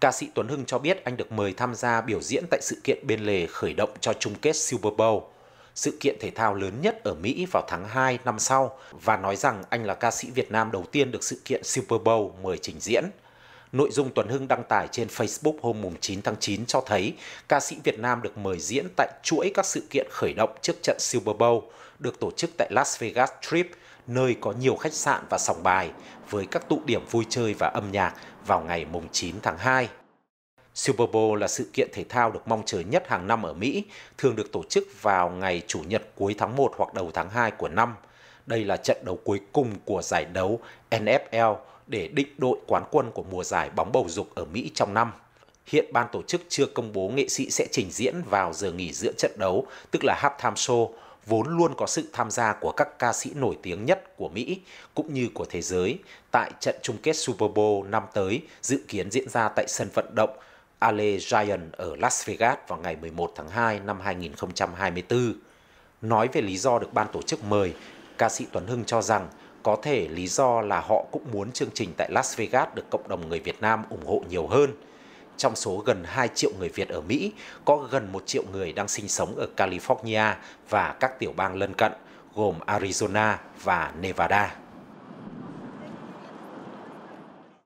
Ca sĩ Tuấn Hưng cho biết anh được mời tham gia biểu diễn tại sự kiện bên lề khởi động cho chung kết Super Bowl, sự kiện thể thao lớn nhất ở Mỹ vào tháng 2 năm sau và nói rằng anh là ca sĩ Việt Nam đầu tiên được sự kiện Super Bowl mời trình diễn. Nội dung Tuấn Hưng đăng tải trên Facebook hôm 9 tháng 9 cho thấy ca sĩ Việt Nam được mời diễn tại chuỗi các sự kiện khởi động trước trận Super Bowl được tổ chức tại Las Vegas Strip, nơi có nhiều khách sạn và sòng bài với các tụ điểm vui chơi và âm nhạc vào ngày 9 tháng 2. Super Bowl là sự kiện thể thao được mong chờ nhất hàng năm ở Mỹ, thường được tổ chức vào ngày Chủ nhật cuối tháng 1 hoặc đầu tháng 2 của năm. Đây là trận đấu cuối cùng của giải đấu NFL để định đội quán quân của mùa giải bóng bầu dục ở Mỹ trong năm. Hiện ban tổ chức chưa công bố nghệ sĩ sẽ trình diễn vào giờ nghỉ giữa trận đấu, tức là halftime show, vốn luôn có sự tham gia của các ca sĩ nổi tiếng nhất của Mỹ cũng như của thế giới tại trận chung kết Super Bowl năm tới dự kiến diễn ra tại sân vận động Allegiant ở Las Vegas vào ngày 11 tháng 2 năm 2024. Nói về lý do được ban tổ chức mời, ca sĩ Tuấn Hưng cho rằng có thể lý do là họ cũng muốn chương trình tại Las Vegas được cộng đồng người Việt Nam ủng hộ nhiều hơn. Trong số gần 2 triệu người Việt ở Mỹ, có gần 1 triệu người đang sinh sống ở California và các tiểu bang lân cận, gồm Arizona và Nevada.